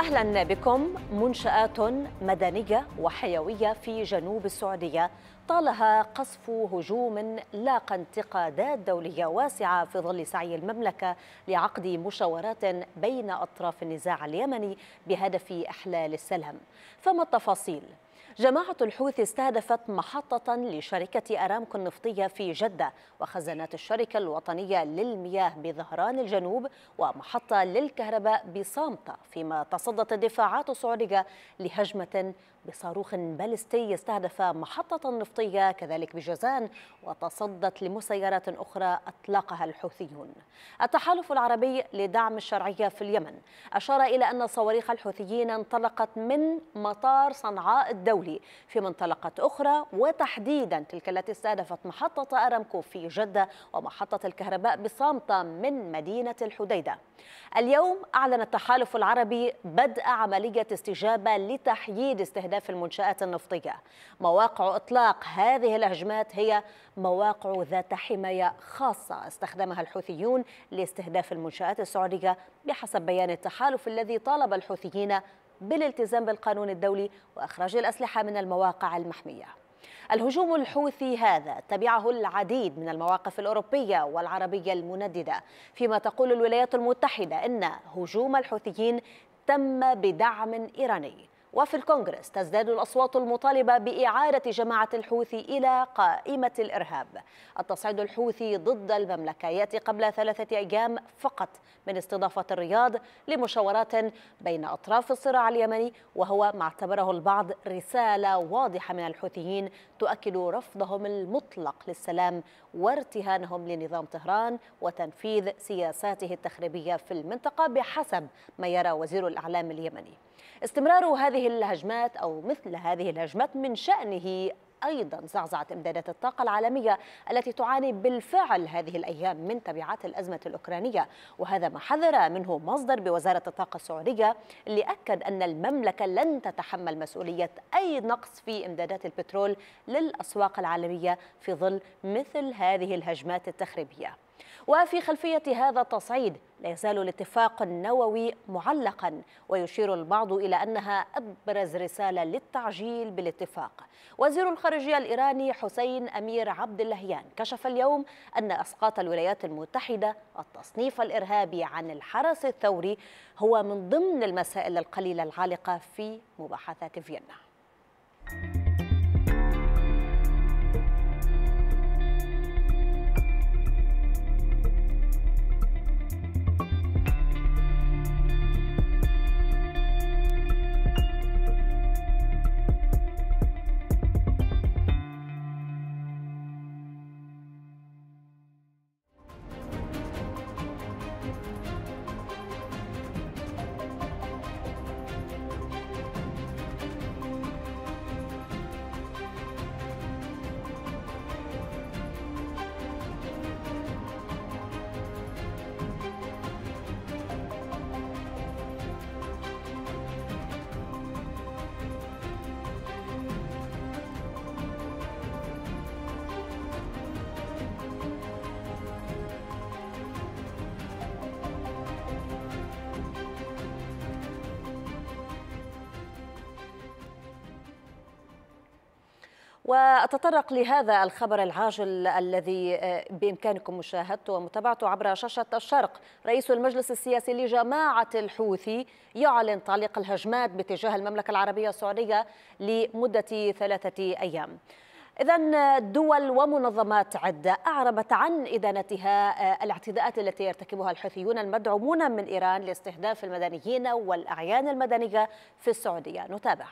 أهلا بكم منشآت مدنية وحيوية في جنوب السعودية طالها قصف هجوم لاقى انتقادات دولية واسعة في ظل سعي المملكة لعقد مشاورات بين أطراف النزاع اليمني بهدف إحلال السلام فما التفاصيل؟ جماعة الحوثي استهدفت محطة لشركة أرامكو النفطية في جدة وخزانات الشركة الوطنية للمياه بظهران الجنوب ومحطة للكهرباء بصامتة فيما تصدت الدفاعات السعودية لهجمة بصاروخ باليستي استهدف محطة نفطية كذلك بجازان وتصدت لمسيرات أخرى أطلقها الحوثيون التحالف العربي لدعم الشرعية في اليمن أشار إلى أن صواريخ الحوثيين انطلقت من مطار صنعاء الدولي في منطلقة أخرى وتحديدا تلك التي استهدفت محطة أرامكو في جدة ومحطة الكهرباء بصامتة من مدينة الحديدة اليوم أعلن التحالف العربي بدء عملية استجابة لتحييد استهداف استهداف المنشآت النفطية مواقع إطلاق هذه الهجمات هي مواقع ذات حماية خاصة استخدمها الحوثيون لاستهداف المنشآت السعودية بحسب بيان التحالف الذي طالب الحوثيين بالالتزام بالقانون الدولي وإخراج الأسلحة من المواقع المحمية الهجوم الحوثي هذا تبعه العديد من المواقف الأوروبية والعربية المنددة فيما تقول الولايات المتحدة أن هجوم الحوثيين تم بدعم إيراني وفي الكونغرس تزداد الأصوات المطالبة بإعادة جماعة الحوثي إلى قائمة الإرهاب التصعيد الحوثي ضد المملكة يأتي قبل ثلاثة أيام فقط من استضافة الرياض لمشاورات بين أطراف الصراع اليمني وهو ما اعتبره البعض رسالة واضحة من الحوثيين تؤكد رفضهم المطلق للسلام وارتهانهم لنظام طهران وتنفيذ سياساته التخريبية في المنطقة بحسب ما يرى وزير الإعلام اليمني استمرار هذه الهجمات أو مثل هذه الهجمات من شأنه ايضا زعزعه امدادات الطاقه العالميه التي تعاني بالفعل هذه الايام من تبعات الازمه الاوكرانيه وهذا ما حذر منه مصدر بوزاره الطاقه السعوديه اللي اكد ان المملكه لن تتحمل مسؤوليه اي نقص في امدادات البترول للاسواق العالميه في ظل مثل هذه الهجمات التخريبيه وفي خلفية هذا التصعيد لا يزال الاتفاق النووي معلقا ويشير البعض إلى أنها أبرز رسالة للتعجيل بالاتفاق وزير الخارجية الإيراني حسين أمير عبد اللهيان كشف اليوم أن أسقاط الولايات المتحدة التصنيف الإرهابي عن الحرس الثوري هو من ضمن المسائل القليلة العالقة في مباحثات فيينا وأتطرق لهذا الخبر العاجل الذي آه، بإمكانكم مشاهدته ومتابعته عبر شاشة الشرق رئيس المجلس السياسي لجماعة الحوثي يعلن تعليق الهجمات باتجاه المملكة العربية السعودية لمدة ثلاثة أيام إذا دول ومنظمات عدة أعربت عن إدانتها آه، الاعتداءات التي يرتكبها الحوثيون المدعومون من إيران لاستهداف المدنيين والأعيان المدنية في السعودية نتابع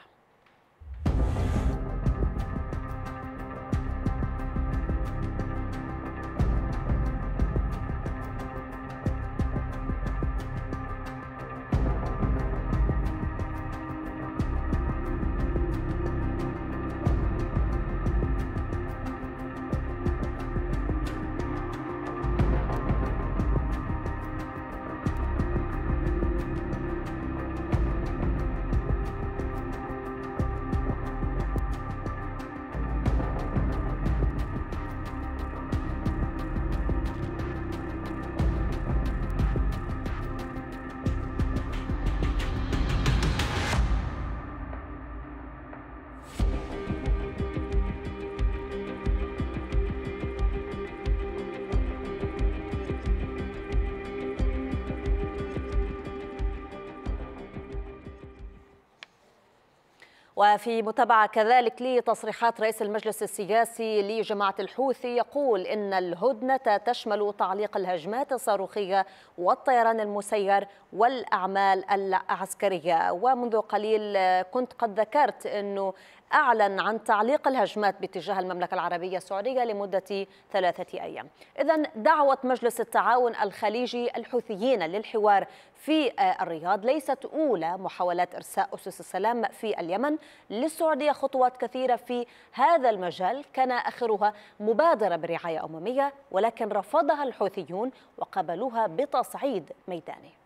وفي متابعة كذلك لتصريحات رئيس المجلس السياسي لجماعة الحوثي يقول إن الهدنة تشمل تعليق الهجمات الصاروخية والطيران المسير والأعمال العسكرية ومنذ قليل كنت قد ذكرت أنه أعلن عن تعليق الهجمات باتجاه المملكة العربية السعودية لمدة ثلاثة أيام إذا دعوة مجلس التعاون الخليجي الحوثيين للحوار في آه، الرياض ليست أولى محاولات إرساء أسس السلام في اليمن للسعودية خطوات كثيرة في هذا المجال كان آخرها مبادرة برعاية أممية ولكن رفضها الحوثيون وقبلوها بتصعيد ميداني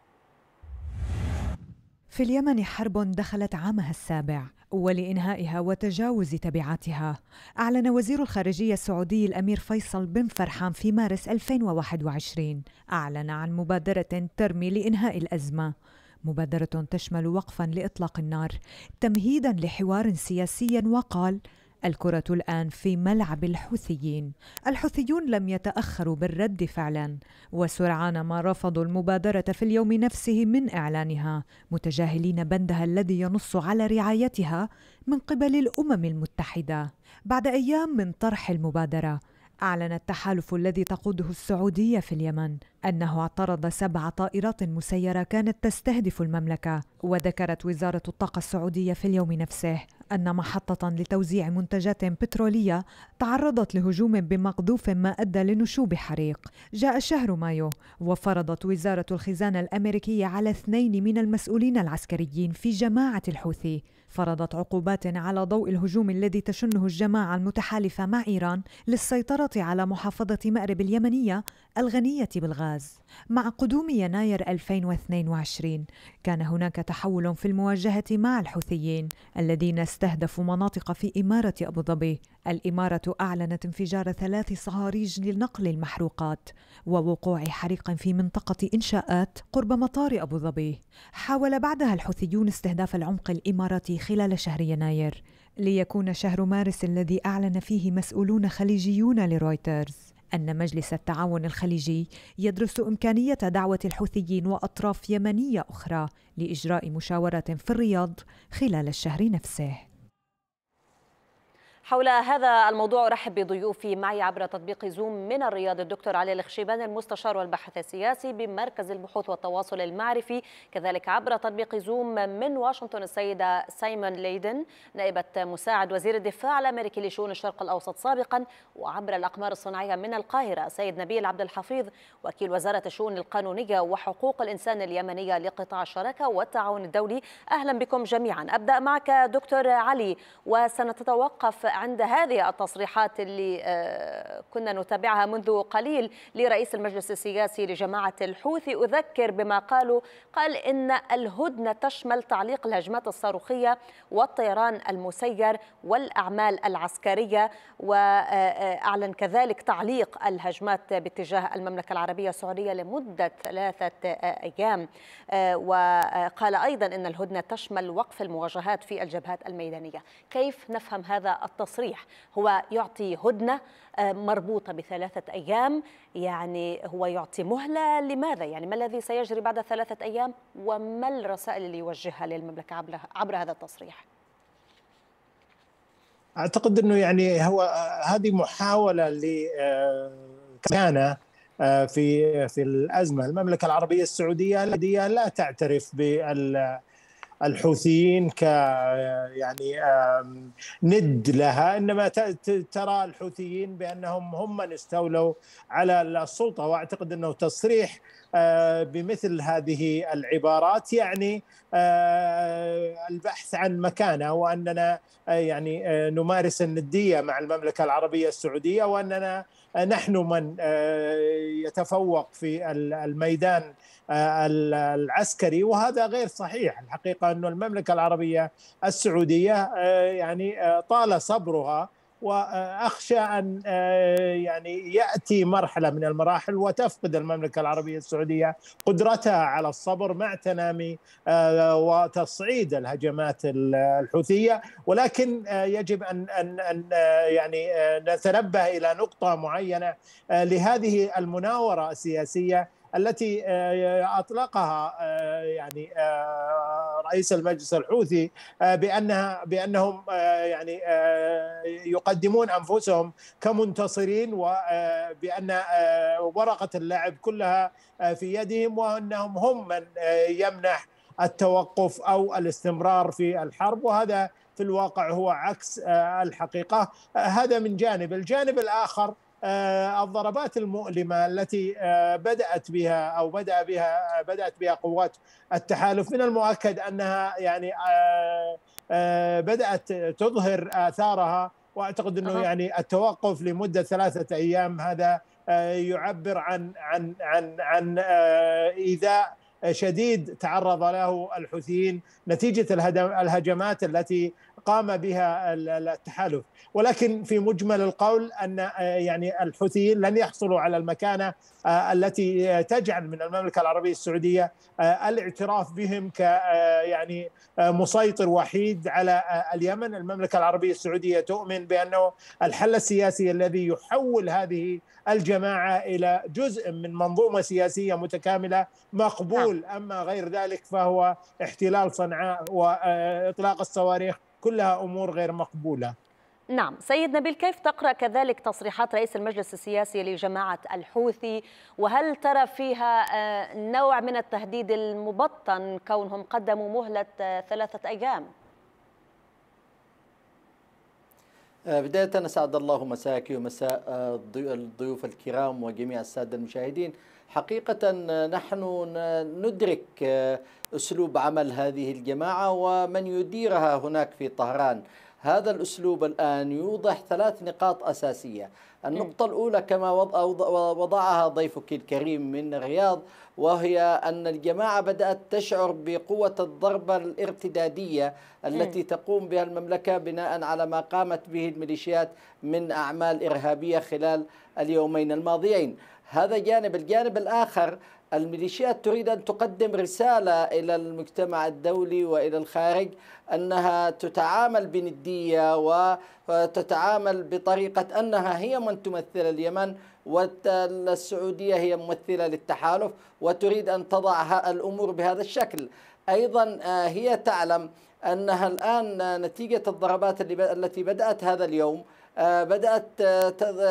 في اليمن حرب دخلت عامها السابع ولإنهائها وتجاوز تبعاتها أعلن وزير الخارجية السعودي الأمير فيصل بن فرحان في مارس 2021 أعلن عن مبادرة ترمي لإنهاء الأزمة مبادرة تشمل وقفا لإطلاق النار تمهيدا لحوار سياسي وقال الكرة الآن في ملعب الحوثيين الحوثيون لم يتأخروا بالرد فعلا وسرعان ما رفضوا المبادرة في اليوم نفسه من إعلانها متجاهلين بندها الذي ينص على رعايتها من قبل الأمم المتحدة بعد أيام من طرح المبادرة أعلن التحالف الذي تقوده السعودية في اليمن أنه اعترض سبع طائرات مسيرة كانت تستهدف المملكة وذكرت وزارة الطاقة السعودية في اليوم نفسه أن محطة لتوزيع منتجات بترولية تعرضت لهجوم بمقذوف ما أدى لنشوب حريق جاء شهر مايو وفرضت وزارة الخزانة الأمريكية على اثنين من المسؤولين العسكريين في جماعة الحوثي فرضت عقوبات على ضوء الهجوم الذي تشنه الجماعة المتحالفة مع إيران للسيطرة على محافظة مأرب اليمنية الغنية بالغاز. مع قدوم يناير 2022 كان هناك تحول في المواجهة مع الحوثيين الذين استهدفوا مناطق في إمارة أبو ظبي. الإمارة أعلنت انفجار ثلاث صهاريج لنقل المحروقات ووقوع حريق في منطقة إنشاءات قرب مطار أبو ظبي. حاول بعدها الحوثيون استهداف العمق الإماراتي خلال شهر يناير ليكون شهر مارس الذي أعلن فيه مسؤولون خليجيون لرويترز أن مجلس التعاون الخليجي يدرس إمكانية دعوة الحوثيين وأطراف يمنية أخرى لإجراء مشاورة في الرياض خلال الشهر نفسه حول هذا الموضوع أرحب بضيوفي معي عبر تطبيق زوم من الرياض الدكتور علي الخشيبان المستشار والباحث السياسي بمركز البحوث والتواصل المعرفي كذلك عبر تطبيق زوم من واشنطن السيدة سايمون ليدن نائبة مساعد وزير الدفاع الأمريكي لشؤون الشرق الأوسط سابقا وعبر الأقمار الصناعية من القاهرة سيد نبيل عبد الحفيظ وكيل وزارة الشؤون القانونية وحقوق الإنسان اليمنية لقطاع الشراكة والتعاون الدولي أهلا بكم جميعا أبدأ معك دكتور علي وسنتوقف عند هذه التصريحات اللي آه، كنا نتابعها منذ قليل لرئيس المجلس السياسي لجماعة الحوثي أذكر بما قالوا قال إن الهدنة تشمل تعليق الهجمات الصاروخية والطيران المسير والأعمال العسكرية وأعلن آه، آه، كذلك تعليق الهجمات باتجاه المملكة العربية السعودية لمدة ثلاثة أيام وقال أيضا إن الهدنة تشمل وقف المواجهات في الجبهات الميدانية كيف نفهم هذا التصريح؟ تصريح هو يعطي هدنة آه، مربوطة بثلاثة أيام يعني هو يعطي مهلة لماذا يعني ما الذي سيجري بعد ثلاثة أيام وما الرسائل اللي يوجهها للمملكة عبر, هذا التصريح أعتقد أنه يعني هو آه، هذه محاولة لكيانة آه، في في الازمه المملكه العربيه السعوديه لا تعترف بال الحوثيين ك يعني ند لها انما ترى الحوثيين بانهم هم من استولوا على السلطه واعتقد انه تصريح آه، بمثل هذه العبارات يعني آه، البحث عن مكانه واننا آه، يعني نمارس النديه مع المملكه العربيه السعوديه واننا نحن من يتفوق في الميدان العسكري وهذا غير صحيح الحقيقه أن المملكه العربيه السعوديه يعني طال صبرها واخشى ان آه، يعني ياتي مرحله من المراحل وتفقد المملكه العربيه السعوديه قدرتها على الصبر مع تنامي آه، وتصعيد الهجمات الحوثيه ولكن آه، يجب ان ان ان يعني نتنبه الى نقطه معينه لهذه المناوره السياسيه التي آه، اطلقها آه، يعني آه، رئيس المجلس الحوثي بانها بانهم يعني يقدمون انفسهم كمنتصرين وبان ورقه اللعب كلها في يدهم وانهم هم من يمنح التوقف او الاستمرار في الحرب وهذا في الواقع هو عكس الحقيقه هذا من جانب الجانب الاخر آه، الضربات المؤلمه التي آه، بدات بها او بدا بها آه، بدات بها قوات التحالف من المؤكد انها يعني بدات تظهر اثارها واعتقد انه يعني التوقف لمده ثلاثه ايام هذا يعبر عن عن عن عن ايذاء شديد تعرض له الحوثيين نتيجه الهجمات التي قام بها التحالف ولكن في مجمل القول ان آه، يعني الحوثيين لن يحصلوا على المكانه آه، التي آه، تجعل من المملكه العربيه السعوديه الاعتراف بهم ك يعني مسيطر وحيد على اليمن، المملكه العربيه السعوديه تؤمن بانه الحل السياسي الذي يحول هذه الجماعه الى جزء من منظومه سياسيه متكامله مقبول، نعم. اما غير ذلك فهو احتلال صنعاء واطلاق الصواريخ كلها امور غير مقبوله نعم سيد نبيل كيف تقرا كذلك تصريحات رئيس المجلس السياسي لجماعه الحوثي وهل ترى فيها آه، نوع من التهديد المبطن كونهم قدموا مهله آه، ثلاثه ايام آه، بداية أسعد الله مساك ومساء الضيوف الكرام وجميع السادة المشاهدين حقيقة نحن ندرك أسلوب عمل هذه الجماعة ومن يديرها هناك في طهران هذا الأسلوب الآن يوضح ثلاث نقاط أساسية النقطة الأولى كما وضعها ضيفك الكريم من الرياض وهي أن الجماعة بدأت تشعر بقوة الضربة الارتدادية التي تقوم بها المملكة بناء على ما قامت به الميليشيات من أعمال إرهابية خلال اليومين الماضيين هذا جانب الجانب الآخر الميليشيات تريد أن تقدم رسالة إلى المجتمع الدولي وإلى الخارج أنها تتعامل بندية وتتعامل بطريقة أنها هي من تمثل اليمن والسعودية هي ممثلة للتحالف وتريد أن تضع الأمور بهذا الشكل أيضا آه، هي تعلم أنها الآن نتيجة الضربات التي بدأت هذا اليوم آه، بدأت آه،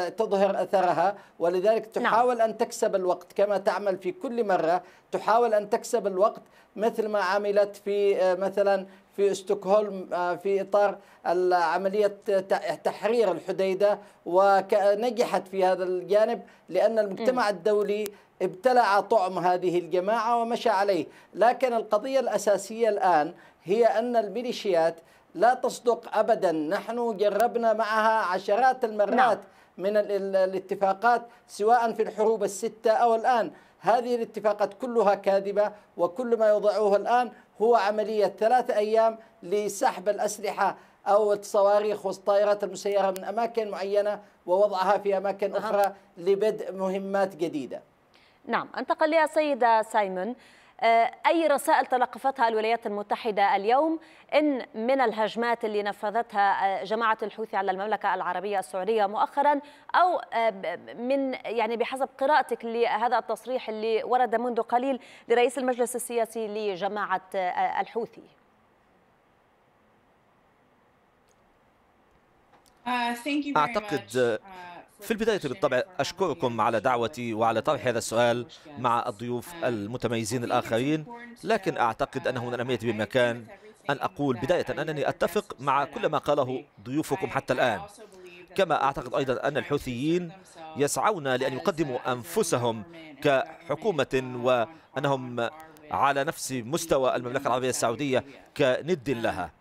تظهر أثرها ولذلك نعم. تحاول أن تكسب الوقت كما تعمل في كل مرة تحاول أن تكسب الوقت مثل ما عملت في آه، مثلا في استوكهولم في إطار عملية تحرير الحديدة ونجحت في هذا الجانب لأن المجتمع الدولي ابتلع طعم هذه الجماعة ومشى عليه لكن القضية الأساسية الآن هي أن الميليشيات لا تصدق ابدا نحن جربنا معها عشرات المرات نعم. من الاتفاقات سواء في الحروب السته او الان هذه الاتفاقات كلها كاذبه وكل ما يوضعوه الان هو عمليه ثلاثه ايام لسحب الاسلحه او الصواريخ والطائرات المسيره من اماكن معينه ووضعها في اماكن اخرى لبدء مهمات جديده. نعم انتقل يا سيده سايمون آه، أي رسائل تلقفتها الولايات المتحدة اليوم إن من الهجمات اللي نفذتها آه، جماعة الحوثي على المملكة العربية السعودية مؤخرا أو آه، من يعني بحسب قراءتك لهذا التصريح اللي ورد منذ قليل لرئيس المجلس السياسي لجماعة الحوثي uh, أعتقد في البداية بالطبع أشكركم على دعوتي وعلى طرح هذا السؤال مع الضيوف المتميزين الآخرين لكن أعتقد أنه من الأمية بمكان أن أقول بداية أنني أتفق مع كل ما قاله ضيوفكم حتى الآن كما أعتقد أيضا أن الحوثيين يسعون لأن يقدموا أنفسهم كحكومة وأنهم على نفس مستوى المملكة العربية السعودية كند لها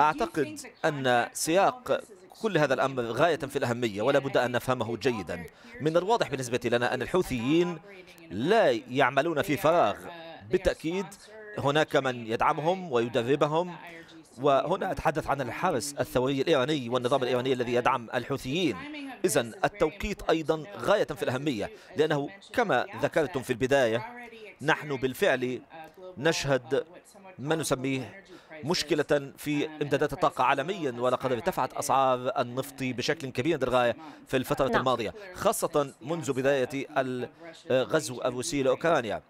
أعتقد أن سياق كل هذا الأمر غاية في الأهمية ولا بد أن نفهمه جيدا من الواضح بالنسبة لنا أن الحوثيين لا يعملون في فراغ بالتأكيد هناك من يدعمهم ويدربهم وهنا أتحدث عن الحرس الثوري الإيراني والنظام الإيراني الذي يدعم الحوثيين إذا التوقيت أيضا غاية في الأهمية لأنه كما ذكرتم في البداية نحن بالفعل نشهد ما نسميه مشكلة في إمدادات الطاقة عالميا ولقد ارتفعت أسعار النفط بشكل كبير للغاية في الفترة نعم. الماضية خاصة منذ بداية الغزو الروسي لأوكرانيا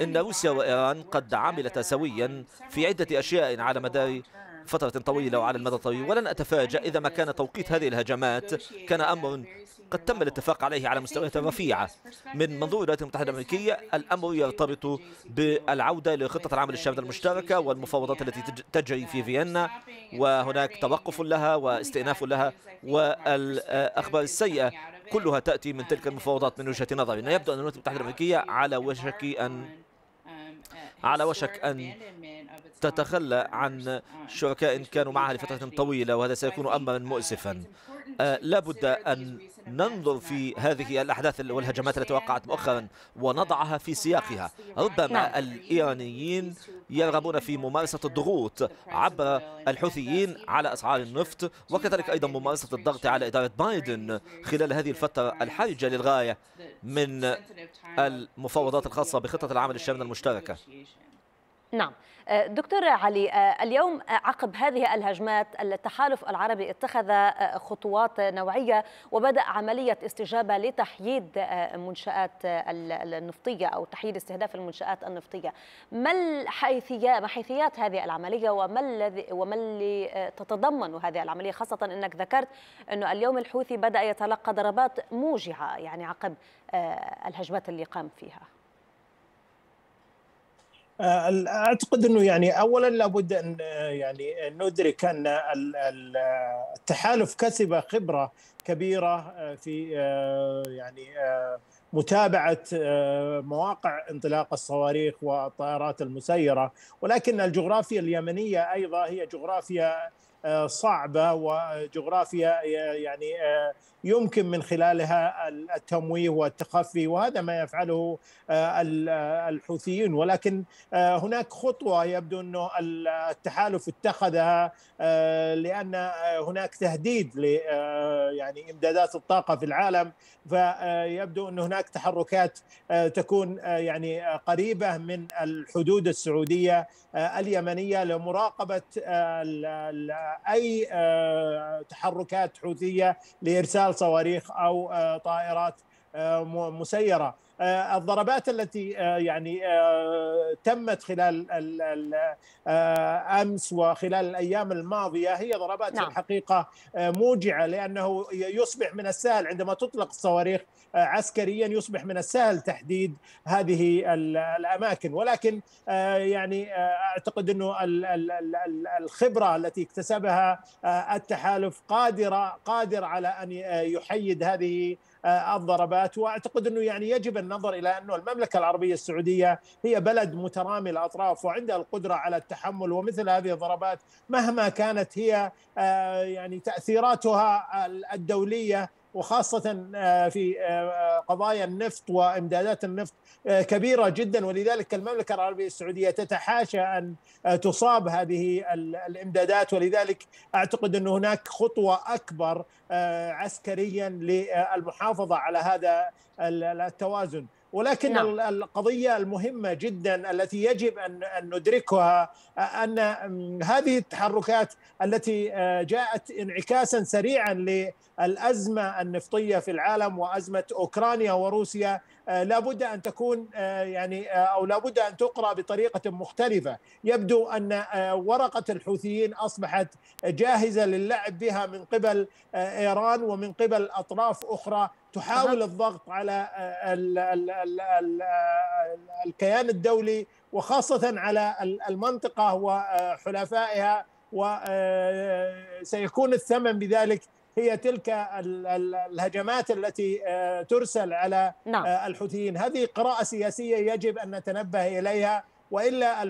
إن روسيا وإيران قد عملتا سويا في عدة أشياء على مدار فترة طويلة وعلى المدى الطويل ولن أتفاجأ إذا ما كان توقيت هذه الهجمات كان أمر قد تم الاتفاق عليه على مستويات رفيعة من منظور الولايات المتحدة الأمريكية الأمر يرتبط بالعودة لخطة العمل الشاملة المشتركة والمفاوضات التي تجري في uh, فيينا وهناك توقف لها واستئناف لها والأخبار السيئة كلها تأتي من تلك um, المفاوضات من وجهة نظرنا يبدو أن الولايات المتحدة الأمريكية على وشك أن um, uh, على وشك أن تتخلى عن um, شركاء كانوا معها لفترة طويلة وهذا سيكون أمرا uh, مؤسفا آه، لابد أن ننظر في هذه الأحداث والهجمات التي وقعت مؤخرا ونضعها في سياقها ربما نعم. الإيرانيين يرغبون في ممارسة الضغوط عبر الحوثيين على أسعار النفط وكذلك أيضا ممارسة الضغط على إدارة بايدن خلال هذه الفترة الحرجة للغاية من المفاوضات الخاصة بخطة العمل الشاملة المشتركة نعم آه، دكتور علي آه، اليوم آه، عقب هذه الهجمات التحالف العربي اتخذ خطوات نوعية وبدأ عملية استجابة لتحييد منشآت النفطية أو تحييد استهداف المنشآت النفطية ما الحيثيات ما حيثيات هذه العملية وما الذي وما اللي تتضمن هذه العملية خاصة أنك ذكرت أنه اليوم الحوثي بدأ يتلقى ضربات موجعة يعني عقب الهجمات اللي قام فيها اعتقد انه يعني اولا لابد ان يعني ندرك ان التحالف كسب خبره كبيره آه، في آه، يعني آه، متابعه مواقع انطلاق الصواريخ والطائرات المسيره ولكن الجغرافيا اليمنيه ايضا هي جغرافيا آه، صعبه وجغرافيا آه، يعني آه، يمكن من خلالها التمويه والتخفي وهذا ما يفعله الحوثيون ولكن هناك خطوه يبدو انه التحالف اتخذها لان هناك تهديد ل يعني امدادات الطاقه في العالم فيبدو ان هناك تحركات تكون يعني قريبه من الحدود السعوديه اليمنيه لمراقبه اي آه، تحركات حوثيه لارسال صواريخ او آه، طائرات آه، مسيره الضربات التي يعني تمت خلال امس وخلال الايام الماضيه هي ضربات نعم. الحقيقه موجعه لانه يصبح من السهل عندما تطلق الصواريخ آه، عسكريا يصبح من السهل تحديد هذه الاماكن ولكن آه، يعني آه، اعتقد انه الخبره التي اكتسبها التحالف قادره قادر على ان يحيد هذه الضربات واعتقد انه يعني يجب النظر الى انه المملكه العربيه السعوديه هي بلد مترامي الاطراف وعندها القدره على التحمل ومثل هذه الضربات مهما كانت هي يعني تاثيراتها الدوليه وخاصة آه، في آه، آه، قضايا النفط وإمدادات النفط كبيرة جدا ولذلك المملكة العربية السعودية تتحاشى أن تصاب هذه الإمدادات ولذلك أعتقد أن هناك خطوة أكبر عسكريا للمحافظة على هذا التوازن ولكن نعم. القضية المهمة جدا التي يجب أن ندركها أن هذه التحركات التي آه، جاءت انعكاسا سريعا للأزمة النفطية في العالم وأزمة أوكرانيا وروسيا آه، لا بد أن تكون آه، يعني أو لا بد أن تقرأ بطريقة مختلفة يبدو أن ورقة الحوثيين أصبحت جاهزة للعب بها من قبل إيران ومن قبل أطراف أخرى تحاول الضغط على الكيان الدولي وخاصة على المنطقة وحلفائها وسيكون الثمن بذلك هي تلك الهجمات التي ترسل على نعم. الحوثيين هذه قراءة سياسية يجب أن نتنبه إليها وإلا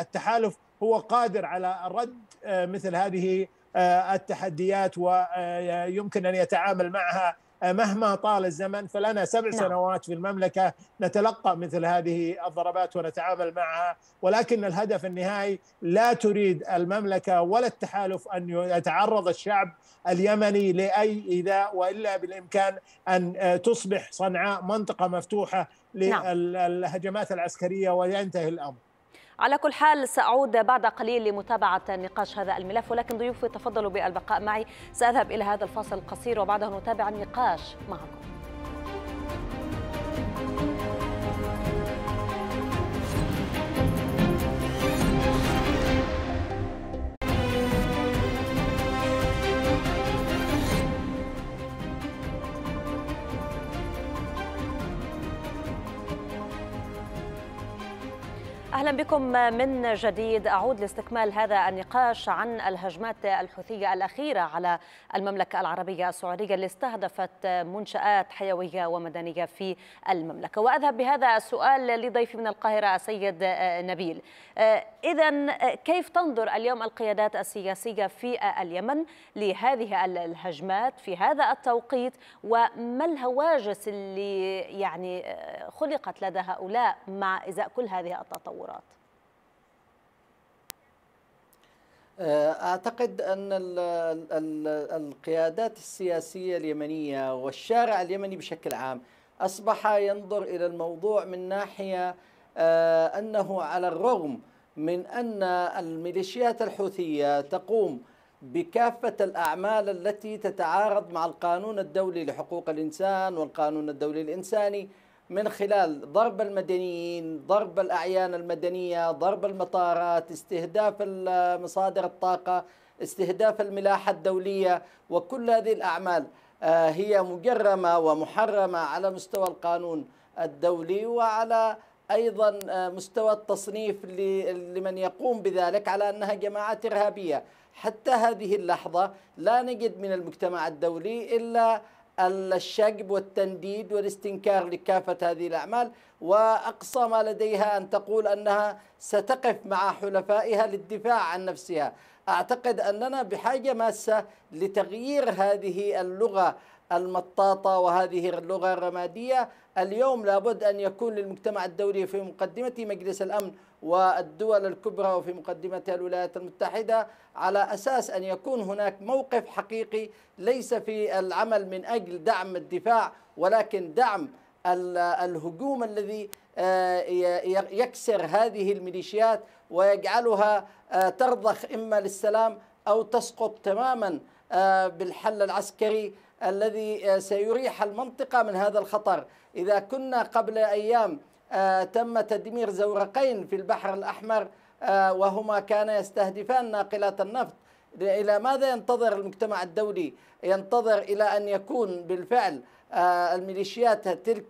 التحالف هو قادر على رد مثل هذه التحديات ويمكن أن يتعامل معها مهما طال الزمن فلنا سبع نعم. سنوات في المملكة نتلقى مثل هذه الضربات ونتعامل معها ولكن الهدف النهائي لا تريد المملكة ولا التحالف أن يتعرض الشعب اليمني لأي إيذاء وإلا بالإمكان أن آه، تصبح صنعاء منطقة مفتوحة نعم. للهجمات العسكرية وينتهي الأمر على كل حال سأعود بعد قليل لمتابعة نقاش هذا الملف ولكن ضيوفي تفضلوا بالبقاء معي سأذهب إلى هذا الفاصل القصير وبعده نتابع النقاش معكم اهلا بكم من جديد اعود لاستكمال هذا النقاش عن الهجمات الحوثيه الاخيره على المملكه العربيه السعوديه اللي استهدفت منشات حيويه ومدنيه في المملكه واذهب بهذا السؤال لضيفي من القاهره السيد نبيل آه، اذا آه، كيف تنظر اليوم القيادات السياسيه في اليمن لهذه الهجمات في هذا التوقيت وما الهواجس اللي يعني آه، خلقت لدى هؤلاء مع ازاء كل هذه التطورات آه، أعتقد أن القيادات السياسية اليمنية والشارع اليمني بشكل عام أصبح ينظر إلى الموضوع من ناحية آه، أنه على الرغم من أن الميليشيات الحوثية تقوم بكافة الأعمال التي تتعارض مع القانون الدولي لحقوق الإنسان والقانون الدولي الإنساني من خلال ضرب المدنيين ضرب الأعيان المدنية ضرب المطارات استهداف مصادر الطاقة استهداف الملاحة الدولية وكل هذه الأعمال آه، هي مجرمة ومحرمة على مستوى القانون الدولي وعلى أيضا آه، مستوى التصنيف لمن يقوم بذلك على أنها جماعات إرهابية حتى هذه اللحظة لا نجد من المجتمع الدولي إلا الشجب والتنديد والاستنكار لكافة هذه الأعمال وأقصى ما لديها أن تقول أنها ستقف مع حلفائها للدفاع عن نفسها أعتقد أننا بحاجة ماسة لتغيير هذه اللغة المطاطة وهذه اللغة الرمادية اليوم لابد أن يكون للمجتمع الدولي في مقدمة مجلس الأمن والدول الكبرى وفي مقدمتها الولايات المتحدة على أساس أن يكون هناك موقف حقيقي ليس في العمل من أجل دعم الدفاع ولكن دعم الهجوم الذي آه، يكسر هذه الميليشيات ويجعلها آه، ترضخ إما للسلام أو تسقط تماما آه، بالحل العسكري الذي آه، سيريح المنطقة من هذا الخطر إذا كنا قبل أيام آه، تم تدمير زورقين في البحر الأحمر آه، وهما كان يستهدفان ناقلات النفط إلى ماذا ينتظر المجتمع الدولي ينتظر إلى أن يكون بالفعل الميليشيات تلك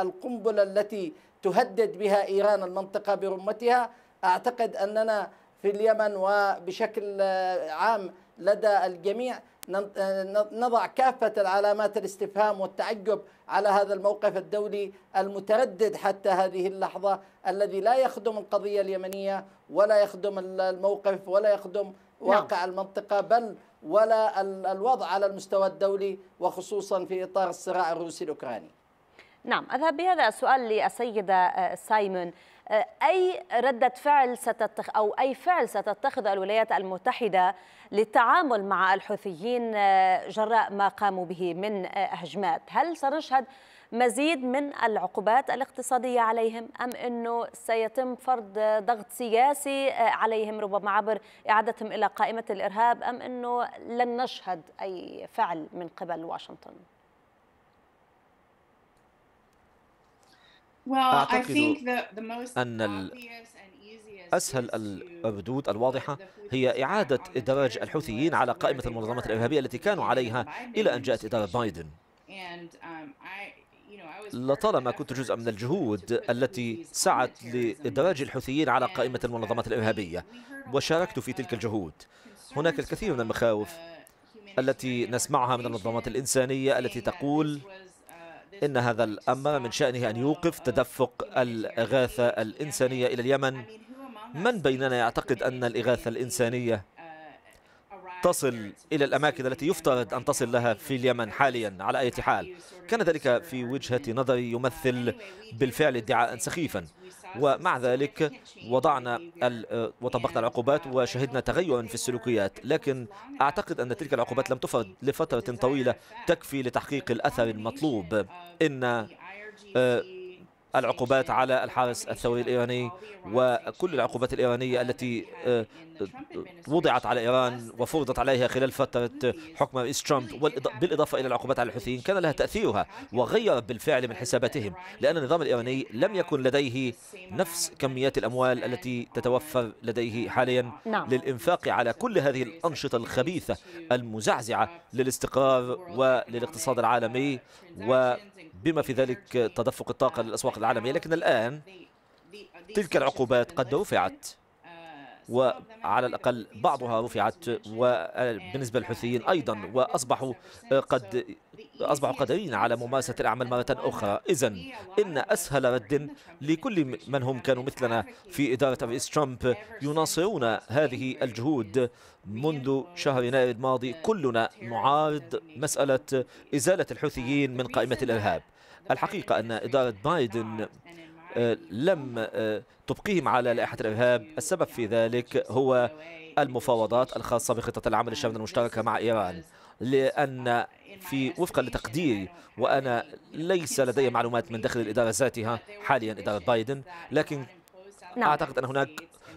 القنبلة التي تهدد بها إيران المنطقة برمتها أعتقد أننا في اليمن وبشكل عام لدى الجميع آه، نضع كافة العلامات الاستفهام والتعجب على هذا الموقف الدولي المتردد حتى هذه اللحظة الذي لا يخدم القضية اليمنية ولا يخدم الموقف ولا يخدم نعم. واقع نعم. المنطقة بل ولا الوضع على المستوى الدولي وخصوصا في إطار الصراع الروسي الأوكراني نعم أذهب بهذا السؤال للسيدة آه، سايمون أي ردة فعل ستتخ أو أي فعل ستتخذ الولايات المتحدة للتعامل مع الحوثيين آه، جراء ما قاموا به من آه، هجمات هل سنشهد مزيد من العقوبات الاقتصادية عليهم أم أنه سيتم فرض ضغط سياسي آه، عليهم ربما عبر إعادتهم إلى قائمة الإرهاب أم أنه لن نشهد أي فعل من قبل واشنطن؟ أعتقد أن أسهل الردود الواضحة هي إعادة إدراج الحوثيين على قائمة المنظمات الإرهابية التي كانوا عليها إلى أن جاءت إدارة بايدن um, لطالما كنت جزءا من الجهود التي سعت لإدراج الحوثيين على قائمة المنظمات um, الإرهابية وشاركت في تلك الجهود هناك الكثير من المخاوف uh, التي نسمعها من المنظمات الإنسانية التي تقول إن هذا الأمر من شأنه أن يوقف تدفق الإغاثة الإنسانية إلى اليمن من بيننا يعتقد أن الإغاثة الإنسانية تصل إلى الأماكن التي يفترض أن تصل لها في اليمن حاليا على أي حال كان ذلك في وجهة نظري يمثل بالفعل ادعاء سخيفا ومع ذلك وضعنا وطبقنا العقوبات وشهدنا تغيرا في السلوكيات لكن أعتقد أن تلك العقوبات لم تفرض لفترة طويلة تكفي لتحقيق الأثر المطلوب إن آه، العقوبات على الحارس الثوري الإيراني وكل العقوبات الإيرانية التي آه، وضعت على إيران وفرضت عليها خلال فترة حكم رئيس ترامب بالإضافة إلى العقوبات على الحوثيين كان لها تأثيرها وغير بالفعل من حساباتهم لأن النظام الإيراني لم يكن لديه نفس كميات الأموال التي تتوفر لديه حاليا نعم. للإنفاق على كل هذه الأنشطة الخبيثة المزعزعة للاستقرار وللاقتصاد العالمي وبما في ذلك تدفق الطاقة للأسواق العالمية لكن الآن تلك العقوبات قد رفعت وعلى الأقل بعضها رفعت وبالنسبة للحوثيين أيضا وأصبحوا قد أصبحوا قادرين على ممارسة الأعمال مرة أخرى إذا إن أسهل رد لكل من هم كانوا مثلنا في إدارة الرئيس ترامب يناصرون هذه الجهود منذ شهر يناير الماضي كلنا نعارض مسألة إزالة الحوثيين من قائمة الإرهاب الحقيقة أن إدارة بايدن آه، لم آه، تبقيهم على لائحة الإرهاب السبب في ذلك هو المفاوضات الخاصة بخطة العمل الشامل المشتركة مع إيران لأن في وفقا لتقديري وأنا ليس لدي معلومات من داخل الإدارة ذاتها حاليا إدارة بايدن لكن نعم. أعتقد أن هناك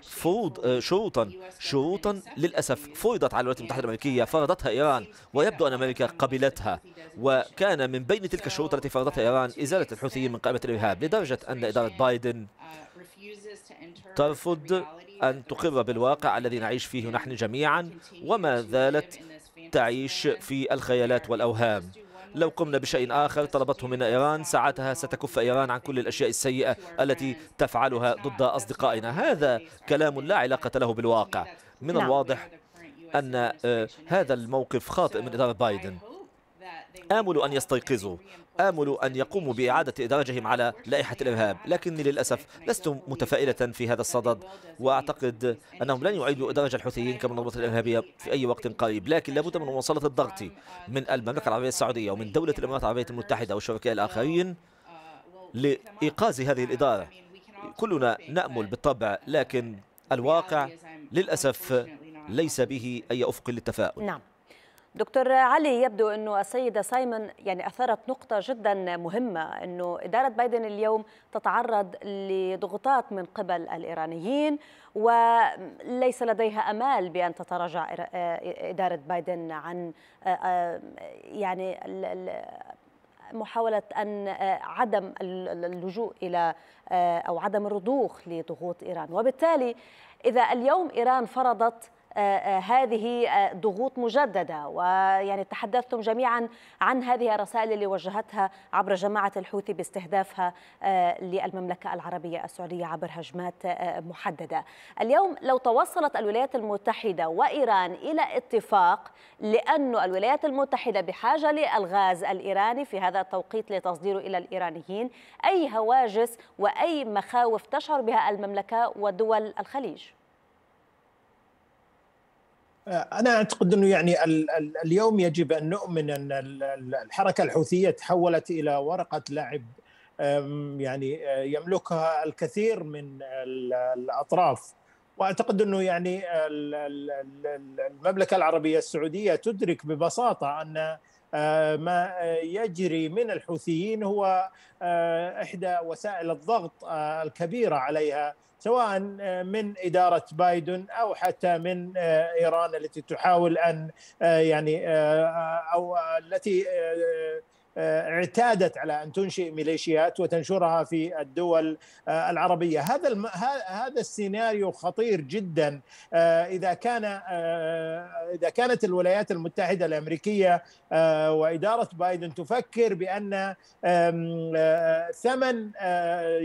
فوض آه، شروطا شروطا للأسف فرضت على الولايات المتحدة الأمريكية فرضتها إيران ويبدو أن أمريكا قبلتها وكان من بين تلك الشروط التي فرضتها إيران إزالة الحوثيين من قائمة الإرهاب لدرجة أن إدارة بايدن ترفض أن تقر بالواقع الذي نعيش فيه نحن جميعا وما زالت تعيش في الخيالات والأوهام لو قمنا بشيء آخر طلبته من إيران ساعتها ستكف إيران عن كل الأشياء السيئة التي تفعلها ضد أصدقائنا هذا كلام لا علاقة له بالواقع من نعم. الواضح أن آه، هذا الموقف خاطئ من إدارة بايدن آمل أن يستيقظوا آمل أن يقوموا بإعادة إدراجهم على لائحة الإرهاب لكني للأسف لست متفائلة في هذا الصدد وأعتقد أنهم لن يعيدوا إدراج الحوثيين كمنظمة الإرهابية في أي وقت قريب لكن لابد من مواصلة الضغط من المملكة العربية السعودية ومن دولة الإمارات العربية المتحدة والشركاء الآخرين لإيقاظ هذه الإدارة كلنا نأمل بالطبع لكن الواقع للأسف ليس به أي أفق للتفاؤل نعم. دكتور علي يبدو أنه السيدة سايمون يعني أثارت نقطة جدا مهمة أنه إدارة بايدن اليوم تتعرض لضغوطات من قبل الإيرانيين وليس لديها أمال بأن تتراجع آه، إدارة بايدن عن آه، آه، يعني محاولة أن عدم اللجوء إلى أو عدم الرضوخ لضغوط إيران وبالتالي إذا اليوم إيران فرضت آه، آه، هذه آه، ضغوط مجددة ويعني تحدثتم جميعا عن هذه الرسائل اللي وجهتها عبر جماعة الحوثي باستهدافها للمملكة العربية السعودية عبر هجمات محددة اليوم لو توصلت الولايات المتحدة وإيران إلى اتفاق لأن الولايات المتحدة بحاجة للغاز الإيراني في هذا التوقيت لتصديره إلى الإيرانيين أي هواجس وأي مخاوف تشعر بها المملكة ودول الخليج آه، انا اعتقد انه يعني اليوم يجب ان نؤمن ان الحركه الحوثيه تحولت الى ورقه لعب يعني آه، يملكها الكثير من الاطراف واعتقد انه يعني المملكه العربيه السعوديه تدرك ببساطه ان آه، ما يجري من الحوثيين هو احدى وسائل الضغط الكبيره عليها سواء آه، من اداره بايدن او حتى من آه، ايران التي تحاول ان آه، يعني او التي آه، اعتادت على ان تنشئ ميليشيات وتنشرها في الدول آه، العربيه، هذا الم... هذا السيناريو خطير جدا آه، اذا كان اذا كانت الولايات المتحده الامريكيه واداره بايدن تفكر بان ثمن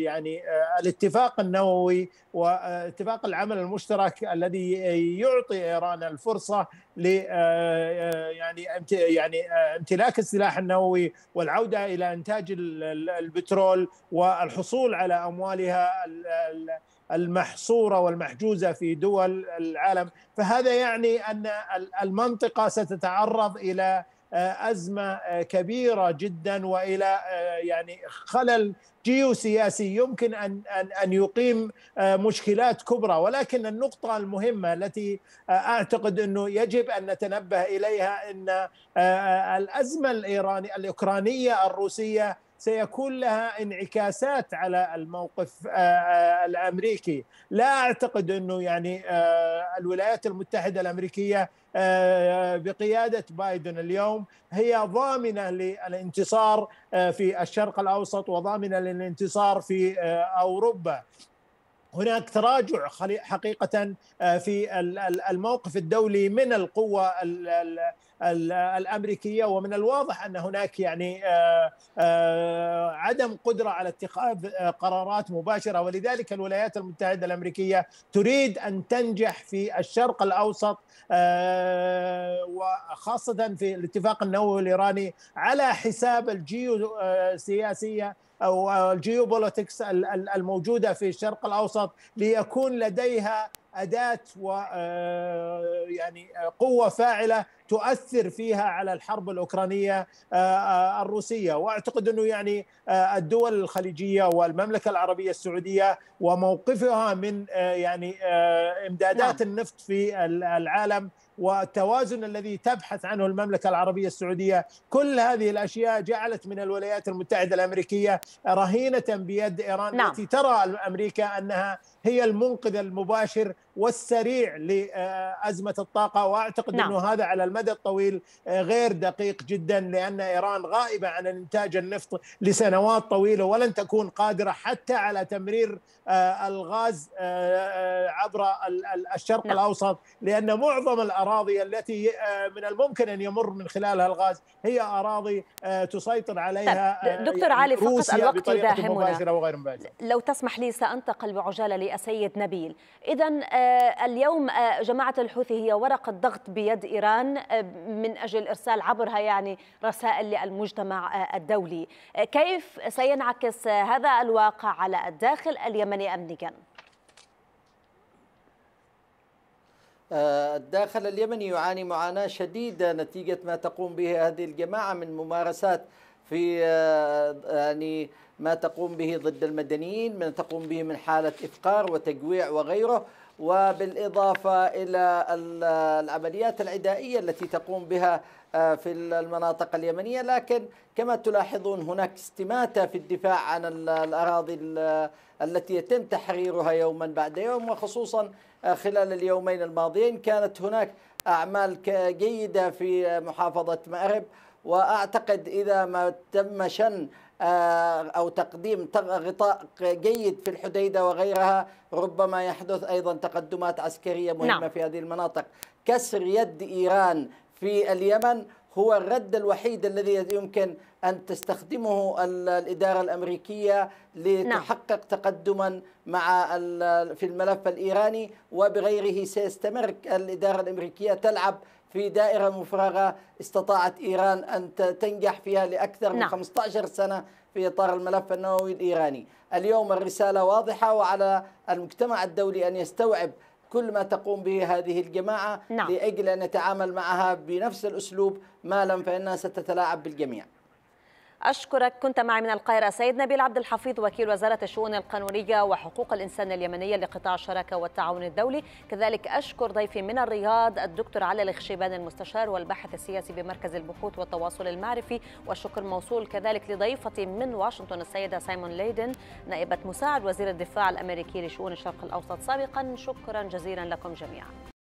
يعني الاتفاق النووي واتفاق العمل المشترك الذي يعطي ايران الفرصه ل يعني يعني امتلاك السلاح النووي والعوده الى انتاج البترول والحصول على اموالها المحصوره والمحجوزه في دول العالم فهذا يعني ان المنطقه ستتعرض الى آه، ازمه آه، كبيره جدا والى آه، يعني خلل جيوسياسي يمكن ان ان ان يقيم مشكلات كبرى ولكن النقطه المهمه التي اعتقد انه يجب ان نتنبه اليها ان الازمه الايرانيه الاوكرانيه الروسيه سيكون لها انعكاسات على الموقف آه، آه، الامريكي لا اعتقد انه يعني آه، الولايات المتحده الامريكيه بقياده بايدن اليوم هي ضامنه للانتصار في الشرق الاوسط وضامنه للانتصار في اوروبا هناك تراجع حقيقة في الموقف الدولي من القوة الامريكيه ومن الواضح ان هناك يعني آه، آه، عدم قدره على اتخاذ آه، قرارات مباشره ولذلك الولايات المتحده الامريكيه تريد ان تنجح في الشرق الاوسط وخاصه في الاتفاق النووي الايراني على حساب الجيو سياسيه او الجيوبوليتكس الموجوده في الشرق الاوسط ليكون لديها اداه و يعني قوه فاعله تؤثر فيها على الحرب الاوكرانيه آه، آه، الروسيه واعتقد انه يعني آه، الدول الخليجيه والمملكه العربيه السعوديه وموقفها من يعني امدادات نعم. النفط في العالم والتوازن الذي تبحث عنه المملكة العربية السعودية كل هذه الأشياء جعلت من الولايات المتحدة الأمريكية رهينة بيد إيران نعم. التي ترى أمريكا أنها هي المنقذ المباشر والسريع لازمه الطاقه واعتقد نعم. انه هذا على المدى الطويل غير دقيق جدا لان ايران غائبه عن انتاج النفط لسنوات طويله ولن تكون قادره حتى على تمرير الغاز عبر الشرق نعم. الاوسط لان معظم الاراضي التي من الممكن ان يمر من خلالها الغاز هي اراضي تسيطر عليها طيب، دكتور علي فقط الوقت يداهمنا لو تسمح لي سانتقل بعجاله السيد نبيل إذا آه، اليوم آه، جماعة الحوثي هي ورقة ضغط بيد إيران آه، من أجل إرسال عبرها يعني رسائل للمجتمع الدولي كيف سينعكس هذا الواقع على الداخل اليمني أمنيا؟ الداخل اليمني يعاني معاناة شديدة نتيجة ما تقوم به هذه الجماعة من ممارسات في آه، آه، يعني ما تقوم به ضد المدنيين ما تقوم به من حالة إفقار وتجويع وغيره وبالإضافة إلى العمليات العدائية التي تقوم بها آه، في المناطق اليمنية لكن كما تلاحظون هناك استماتة في الدفاع عن الأراضي التي يتم تحريرها يوما بعد يوم وخصوصا خلال اليومين الماضيين كانت هناك أعمال جيدة في محافظة مأرب واعتقد اذا ما تم شن آه، او تقديم غطاء جيد في الحديده وغيرها ربما يحدث ايضا تقدمات عسكريه مهمه نعم. في هذه المناطق كسر يد ايران في اليمن هو الرد الوحيد الذي يمكن أن تستخدمه الإدارة الأمريكية نعم. لتحقق تقدما مع في الملف الإيراني وبغيره سيستمر الإدارة الأمريكية تلعب في دائرة مفرغة استطاعت إيران أن تنجح فيها لأكثر من 15 نعم. سنة في إطار الملف النووي الإيراني اليوم الرسالة واضحة وعلى المجتمع الدولي أن يستوعب كل ما تقوم به هذه الجماعة نعم. لأجل أن نتعامل معها بنفس الأسلوب ما لم فإنها ستتلاعب بالجميع أشكرك كنت معي من القاهرة سيد نبيل عبد الحفيظ وكيل وزارة الشؤون القانونية وحقوق الإنسان اليمنية لقطاع الشراكة والتعاون الدولي كذلك أشكر ضيفي من الرياض الدكتور علي الخشيبان المستشار والباحث السياسي بمركز البحوث والتواصل المعرفي والشكر موصول كذلك لضيفتي من واشنطن السيدة سايمون ليدن نائبة مساعد وزير الدفاع الأمريكي لشؤون الشرق الأوسط سابقا شكرا جزيلا لكم جميعا